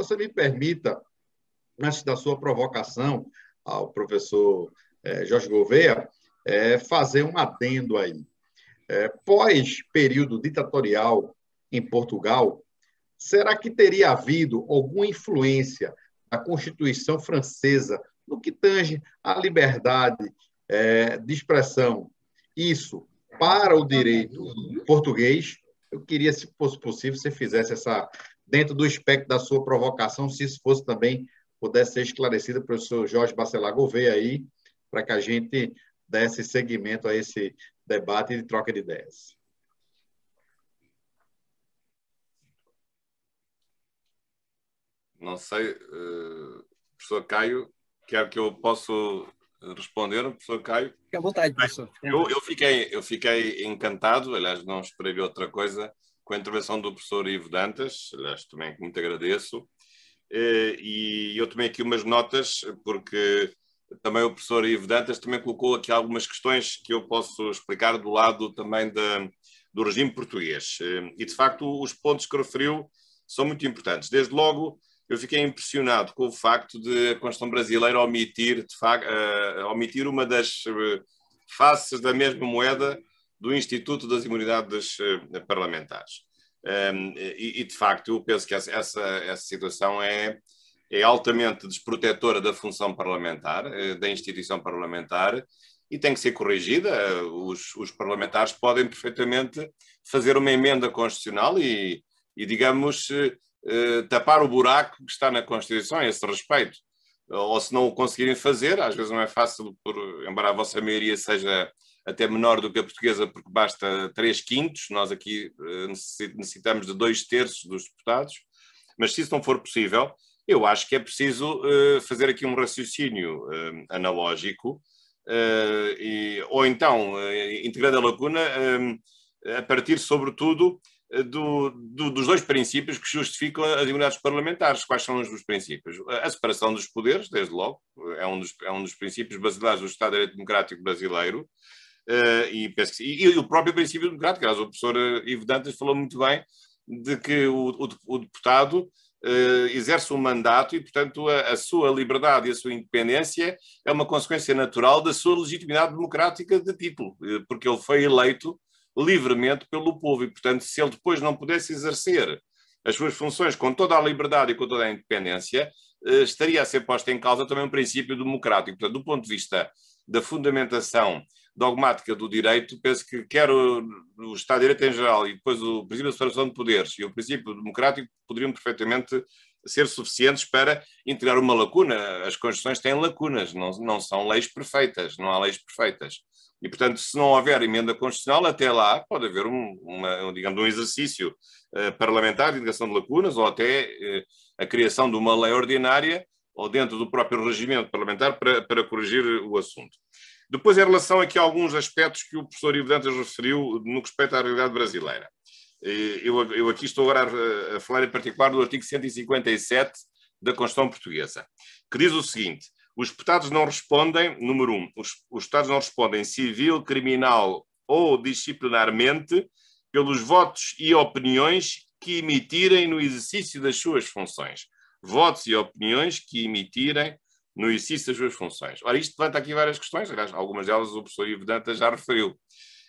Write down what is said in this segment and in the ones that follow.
Você me permita, antes da sua provocação ao professor é, Jorge Gouveia, é, fazer um adendo aí. É, pós período ditatorial em Portugal, será que teria havido alguma influência da Constituição Francesa no que tange à liberdade é, de expressão? Isso para o direito português, eu queria, se fosse possível, você fizesse essa, dentro do espectro da sua provocação, se isso fosse também, pudesse ser esclarecida o professor Jorge Bacelar Gouveia aí, para que a gente desse seguimento a esse debate e troca de ideias. Não sei, eh, professor Caio, quer é que eu possa responder, professor Caio? Fique à vontade, professor. Eu, eu, fiquei, eu fiquei encantado, aliás, não esperei outra coisa, com a intervenção do professor Ivo Dantas, aliás, também muito agradeço. Eh, e eu tomei aqui umas notas, porque também o professor Ivo Dantas também colocou aqui algumas questões que eu posso explicar do lado também da, do regime português. Eh, e, de facto, os pontos que referiu são muito importantes. Desde logo, eu fiquei impressionado com o facto de a Constituição brasileira omitir, facto, uh, eh, omitir uma das eh, faces da mesma moeda do Instituto das Imunidades eh, Parlamentares. Um, ehm, e, e, de facto, eu penso que essa, essa, essa situação é, é, altamente desprotetora da função parlamentar, da instituição parlamentar, e tem que ser corrigida. Os, os parlamentares podem perfeitamente fazer uma emenda constitucional e, e digamos, eh, tapar o buraco que está na Constituição a esse respeito. Ou se não o conseguirem fazer, às vezes não é fácil, por, embora a vossa maioria seja até menor do que a portuguesa, porque basta 3 quintos, nós aqui eh, necessitamos de 2 terços dos deputados, mas se isso não for possível, eu acho que é preciso eh, fazer aqui um raciocínio analógico, ou então, integrando a lacuna, a partir, sobretudo, eh, do, do, dos dois princípios que justificam as imunidades parlamentares. Quais são os dos princípios? A separação dos poderes, desde logo, é um dos, é um dos princípios basilares do Estado de Direito Democrático brasileiro. Uh, e, e, e, o próprio princípio democrático, aliás, o professor eh, Ivo Dantas falou muito bem de que o, o, o deputado uh, exerce um mandato e, portanto, a, a, sua liberdade e a sua independência é uma consequência natural da sua legitimidade democrática de título, porque ele foi eleito livremente pelo povo. E, portanto, se ele depois não pudesse exercer as suas funções com toda a liberdade e com toda a independência, eh, estaria a ser posta em causa também um princípio democrático. Portanto, do ponto de vista da fundamentação dogmática do direito, penso que quer o, o Estado de Direito em geral e depois o princípio da separação de poderes e o princípio democrático poderiam perfeitamente ser suficientes para integrar uma lacuna. As Constituições têm lacunas, não, não são leis perfeitas, não há leis perfeitas. E, portanto, se não houver emenda constitucional, até lá pode haver um, uma, digamos, um exercício uh, parlamentar de indicação de lacunas ou até uh, a criação de uma lei ordinária ou dentro do próprio regimento parlamentar para, para corrigir o assunto. Depois, em relação aqui a alguns aspectos que o professor Ivo Dantas referiu no que respeita à realidade brasileira. Eh, eu, eu aqui estou a, a falar em particular do artigo 157 da Constituição Portuguesa, que diz o seguinte: os deputados não respondem, número um, os, os deputados não respondem civil, criminal ou disciplinarmente pelos votos e opiniões que emitirem no exercício das suas funções. Votos e opiniões que emitirem no exercício das suas funções. Ora, isto levanta aqui várias questões, aliás, algumas delas o professor Ivo Dantas já referiu.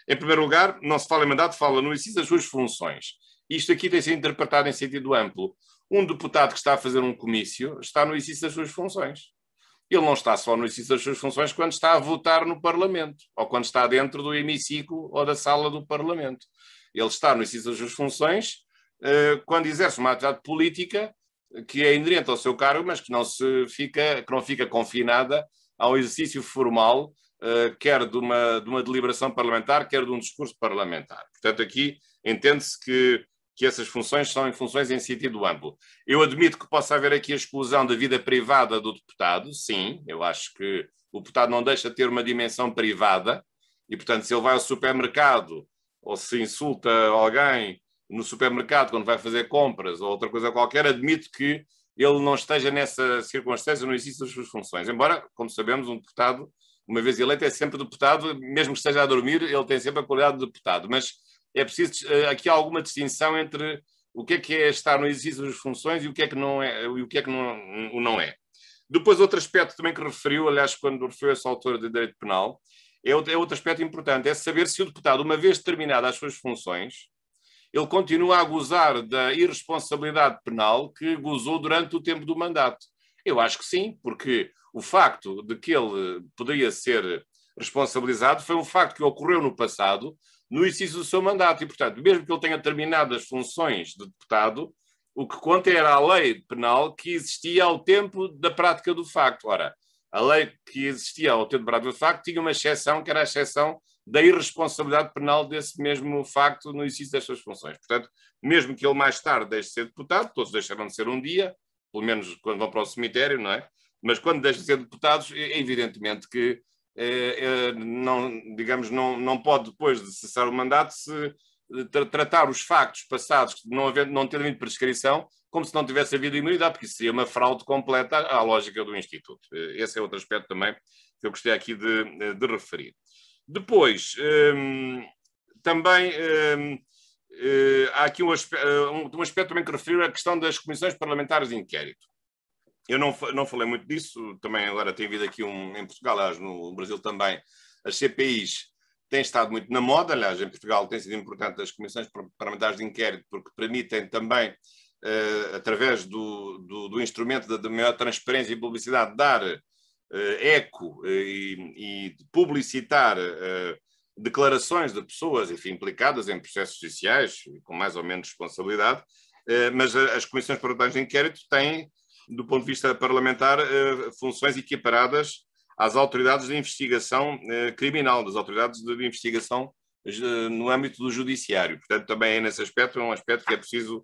Em primeiro lugar, não se fala em mandato, fala no exercício das suas funções. Isto aqui tem sido interpretado em sentido amplo. Um deputado que está a fazer um comício está no exercício das suas funções. Ele não está só no exercício das suas funções quando está a votar no Parlamento, ou quando está dentro do hemiciclo ou da sala do Parlamento. Ele está no exercício das suas funções eh, quando exerce uma atividade política que é inerente ao seu cargo, mas que não se fica, que não fica confinada ao exercício formal eh, quer de uma, de uma deliberação parlamentar, quer de um discurso parlamentar. Portanto, aqui entende-se que, que essas funções são em funções em sentido amplo. Eu admito que possa haver aqui a exclusão da vida privada do deputado, sim, eu acho que o deputado não deixa de ter uma dimensão privada, e portanto, se ele vai ao supermercado ou se insulta alguém no supermercado quando vai fazer compras ou outra coisa qualquer, admito que ele não esteja nessa circunstância, não existe as suas funções. Embora, como sabemos, um deputado uma vez eleito, é sempre deputado, mesmo que esteja a dormir, ele tem sempre a qualidade de deputado. Mas é preciso eh, aqui alguma distinção entre o que é que é estar no exercício das funções e o que é que não é, e o que é que não, não é. Depois, outro aspecto também que referiu, aliás, quando referiu essa autora de direito penal, é outro, é outro aspecto importante, é saber se o deputado, uma vez terminadas as suas funções, ele continua a gozar da irresponsabilidade penal que gozou durante o tempo do mandato. Eu acho que sim, porque o facto de que ele poderia ser responsabilizado foi um facto que ocorreu no passado, no exercício do seu mandato. E, portanto, mesmo que ele tenha terminado as funções de deputado, o que conta era a lei penal que existia ao tempo da prática do facto. Ora, a lei que existia ao tempo da prática do facto tinha uma exceção, que era a exceção da irresponsabilidade penal desse mesmo facto no exercício destas funções. Portanto, mesmo que ele mais tarde deixe de ser deputado, todos deixarão de ser um dia, pelo menos quando vão para o cemitério, não é? Mas quando deixam de ser deputados, é, é evidentemente que é, é, não, digamos, não, não pode depois de cessar o mandato se eh, tra tratar os factos passados não, havendo, não tendo havido prescrição como se não tivesse havido imunidade, porque isso seria uma fraude completa à, à lógica do Instituto. Eh, esse é outro aspecto também que eu gostei aqui de, eh, de referir. Depois, hum, também hum, eh, há aqui um aspecto, eh, um aspecto também que referiu à questão das comissões parlamentares de inquérito. Eu não, não falei muito disso, também agora tem havido aqui um, em Portugal, aliás, no Brasil também, as CPIs têm estado muito na moda, aliás, em Portugal tem sido importante as comissões parlamentares de inquérito, porque permitem também, eh, através do, do, do instrumento da, maior transparência e publicidade, dar eco e, e, publicitar declarações de pessoas, enfim, implicadas em processos judiciais, com mais ou menos responsabilidade, eh, mas as comissões parlamentares de inquérito têm, do ponto de vista parlamentar, eh, funções equiparadas às autoridades de investigação eh, criminal, das autoridades de investigação no âmbito do judiciário. Portanto, também é nesse aspecto, é um aspecto que é preciso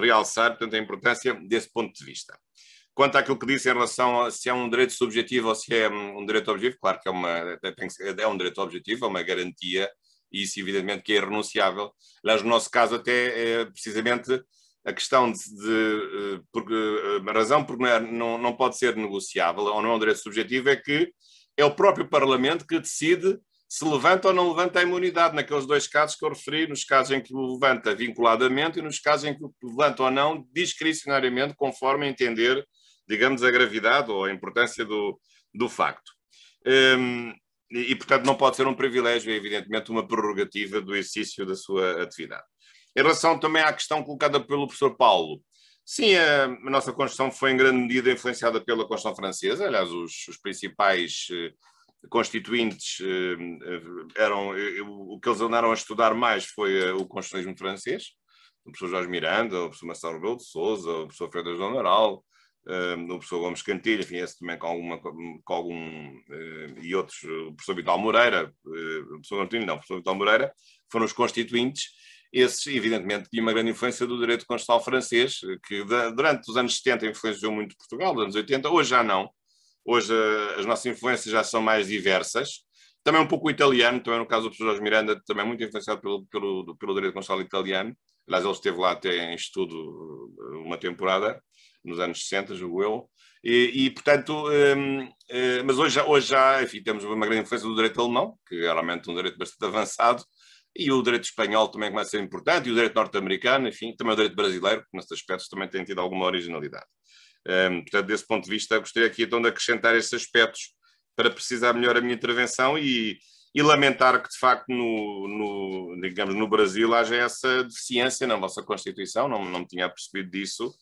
realçar, portanto, a importância desse ponto de vista. Quanto àquilo que disse em relação a se é um direito subjetivo ou se é um direito objetivo, claro que é, uma, ser, é um direito objetivo, é uma garantia, e isso evidentemente que é irrenunciável. Mas no nosso caso até é precisamente a questão de, de, eh, porque, eh, a razão por é, não, não pode ser negociável ou não é um direito subjetivo é que é o próprio Parlamento que decide se levanta ou não levanta a imunidade, naqueles dois casos que eu referi, nos casos em que o levanta vinculadamente e nos casos em que o levanta ou não discricionariamente, conforme entender digamos, a gravidade ou a importância do, do facto. Um, e, portanto, não pode ser um privilégio, é evidentemente uma prerrogativa do exercício da sua atividade. Em relação também à questão colocada pelo professor Paulo, sim, a, a nossa Constituição foi em grande medida influenciada pela Constituição Francesa, aliás, os, os principais eh, constituintes eh, eram, eh, o que eles andaram a estudar mais foi o constitucionalismo francês, o professor Jorge Miranda, o professor Marcelo Rebelo de Souza, o professor Frederico Donoral, no professor Gomes Cantilha, enfim, esse também com, alguma, com algum, uh, e outros, o professor Vital Moreira, uh, o professor Cantilha, não, o professor Vital Moreira, foram os constituintes, esses, evidentemente, tinham uma grande influência do direito constitucional francês, que durante os anos 70 influenciou muito Portugal, dos anos 80, hoje já não. Hoje eh, as nossas influências já são mais diversas. Também um pouco italiano, também no caso do professor Jorge Miranda, também muito influenciado pelo, pelo, pelo direito constitucional italiano. Aliás, ele esteve lá até em estudo eh, uma temporada nos anos 60, julgo eu, e, e portanto, um, uh, eh, mas hoje, hoje já enfim, temos uma grande influência do direito alemão, que é realmente um direito bastante avançado, e o direito espanhol também começa a ser importante, e o direito norte-americano, enfim, também o direito brasileiro, que nesses aspectos também tem tido alguma originalidade. Um, portanto, desse ponto de vista, gostaria aqui então de acrescentar esses aspectos para precisar melhor a minha intervenção e, e lamentar que, de facto, no, no, digamos, no Brasil haja essa deficiência na vossa Constituição, não, não me tinha percebido disso,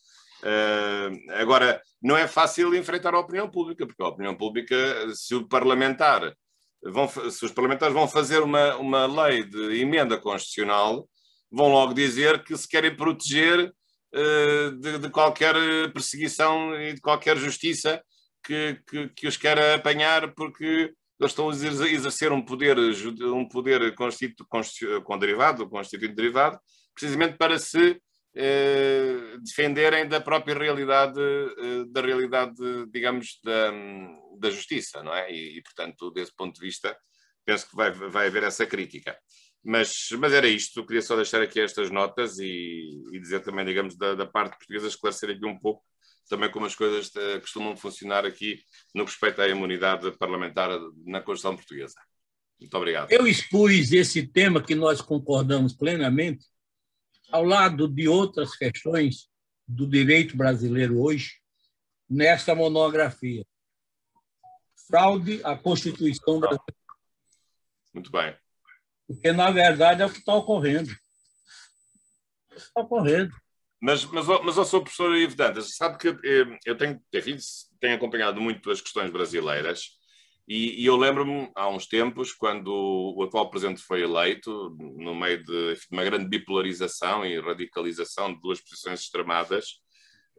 Uh, agora, não é fácil enfrentar a opinião pública, porque a opinião pública, se o parlamentar vão, se os parlamentares vão fazer uma, uma lei de emenda constitucional, vão logo dizer que se querem proteger uh, de, de, qualquer perseguição e de qualquer justiça que, que, que os queira apanhar, porque eles estão a exercer um poder, um poder constitu, constitu, com derivado, constituinte derivado, precisamente para se eh, defenderem da própria realidade, eh, da realidade, digamos, da, da justiça, não é? E, e, portanto, desse ponto de vista, penso que vai, vai haver essa crítica. Mas, mas era isto, Eu queria só deixar aqui estas notas e, e dizer também, digamos, da, da parte portuguesa, esclarecer aqui um pouco também como as coisas eh, costumam funcionar aqui no que respeita à imunidade parlamentar na Constituição Portuguesa. Muito obrigado. Eu expus esse tema que nós concordamos plenamente ao lado de outras questões do direito brasileiro hoje, nesta monografia. Fraude à Constituição Brasileira. Muito bem. Porque, na verdade, é o que está ocorrendo. está ocorrendo. Mas, mas, mas eu sou professor Ivo Dantas. Sabe que eh, eu tenho, enfim, tenho acompanhado muito as questões brasileiras e, e eu lembro-me, há uns tempos, quando o atual presidente foi eleito, no meio de uma grande bipolarização e radicalização de duas posições extremadas,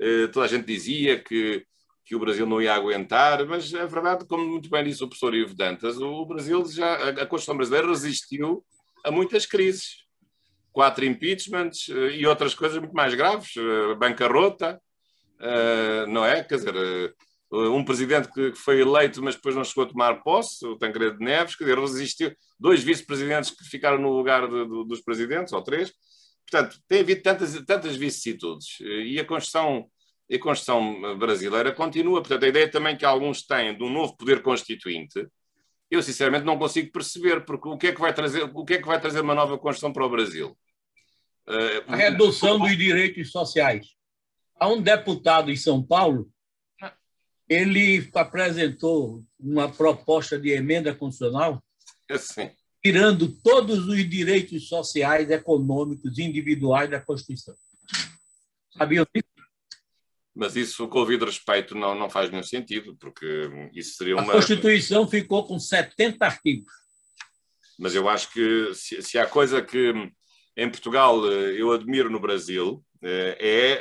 eh, toda a gente dizia que, que o Brasil não ia aguentar, mas é verdade, como muito bem disse o professor Ivo Dantas, o Brasil já, a, a Constituição brasileira resistiu a muitas crises. Quatro impeachments eh, e outras coisas muito mais graves, eh, bancarrota, eh, não é? Quer dizer, Uh, um presidente que foi eleito, mas depois não chegou a tomar posse, o Tancredo Neves, que resistiu, dois vice-presidentes que ficaram no lugar de, de, dos presidentes, ou três. Portanto, tem havido tantas, tantas vicissitudes. Uh, e a Constituição, a Constituição brasileira continua. Portanto, a ideia também que alguns têm de um novo poder constituinte, eu sinceramente não consigo perceber, porque o que é que vai trazer, o que é que vai trazer uma nova Constituição para o Brasil? Uh, a redução dos direitos sociais. Há um deputado em São Paulo ele apresentou uma proposta de emenda constitucional Sim. tirando todos os direitos sociais, econômicos, individuais da Constituição. Sabiam disso? Mas isso, com o devido respeito, não, não faz nenhum sentido, porque isso seria uma... A Constituição ficou com 70 artigos. Mas eu acho que se, se há coisa que em Portugal eh, eu admiro no Brasil, eh, é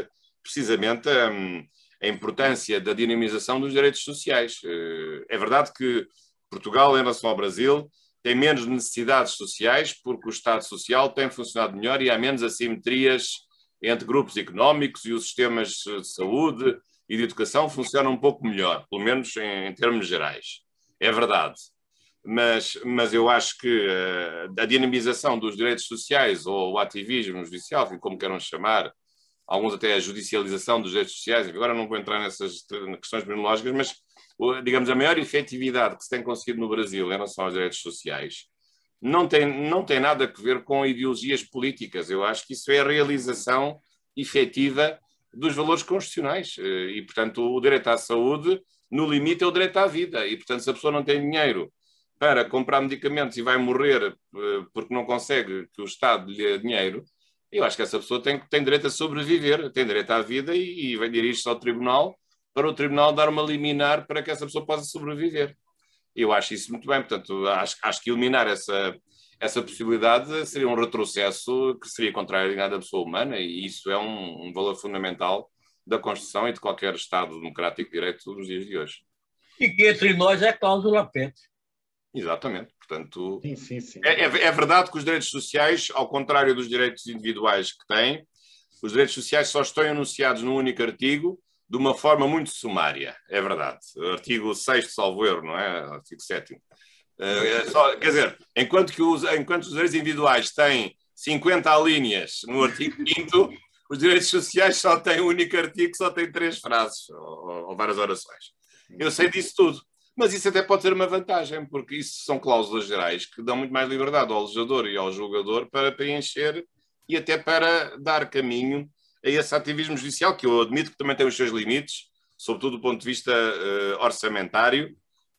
eh, precisamente... A, hum, a importância da dinamização dos direitos sociais. Eh, é verdade que Portugal, em relação ao Brasil, tem menos necessidades sociais porque o Estado Social tem funcionado melhor e há menos assimetrias entre grupos económicos e os sistemas de saúde e de educação funcionam um pouco melhor, pelo menos em, em termos gerais. É verdade. Mas, mas eu acho que uh, a dinamização dos direitos sociais ou o ativismo judicial, como queiram chamar, alguns até a judicialização dos direitos sociais, agora não vou entrar nessas questões biológicas, mas, digamos, a maior efetividade que se tem conseguido no Brasil em relação aos direitos sociais não tem, não tem nada a ver com ideologias políticas. Eu acho que isso é a realização efetiva dos valores constitucionais. Eh, e, portanto, o direito à saúde, no limite, é o direito à vida. E, portanto, se a pessoa não tem dinheiro para comprar medicamentos e vai morrer eh, porque não consegue que o Estado lhe dê dinheiro, eu acho que essa pessoa tem, tem direito a sobreviver, tem direito à vida e, e vai dirigir-se ao tribunal para o tribunal dar uma liminar para que essa pessoa possa sobreviver. Eu acho isso muito bem, portanto, acho, acho que eliminar essa, essa possibilidade seria um retrocesso que seria contrário à da pessoa humana e isso é um, um, valor fundamental da Constituição e de qualquer Estado democrático de direito nos dias de hoje. E que entre nós é cláusula pente. Exatamente, portanto. Sim, sim, sim. É, é, é, verdade que os direitos sociais, ao contrário dos direitos individuais que têm, os direitos sociais só estão enunciados num único artigo de uma forma muito sumária, é verdade. Artigo 6, salvo erro, não é? Artigo 7. Eh, é só, quer dizer, enquanto, que os, enquanto os direitos individuais têm 50 alíneas no artigo 5, os direitos sociais só têm um único artigo, só tem três frases ou, ou várias orações. Eu sei disso tudo. Mas isso até pode ser uma vantagem, porque isso são cláusulas gerais que dão muito mais liberdade ao legislador e ao julgador para preencher e até para dar caminho a esse ativismo judicial, que eu admito que também tem os seus limites, sobretudo do ponto de vista uh, orçamentário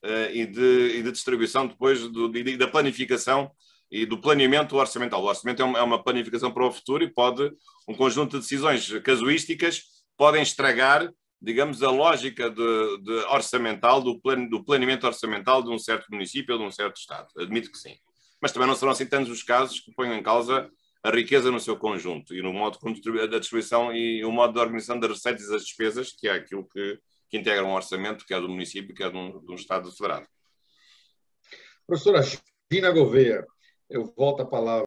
uh, e, de, e, de, distribuição depois do, de, da planificação e do planeamento orçamental. O orçamento é uma, é uma planificação para o futuro e pode, um conjunto de decisões casuísticas podem estragar digamos, a lógica de, de orçamental, do, plan, do planeamento orçamental de um certo município ou de um certo Estado. Admito que sim. Mas também não serão assim tantos os casos que ponham em causa a riqueza no seu conjunto e no modo da distribuição e o modo da organização das receitas e das despesas, que é aquilo que, que integra um orçamento, que é do município, que é de um, de um Estado federado. Professora Gina Gouveia, eu volto a palavra.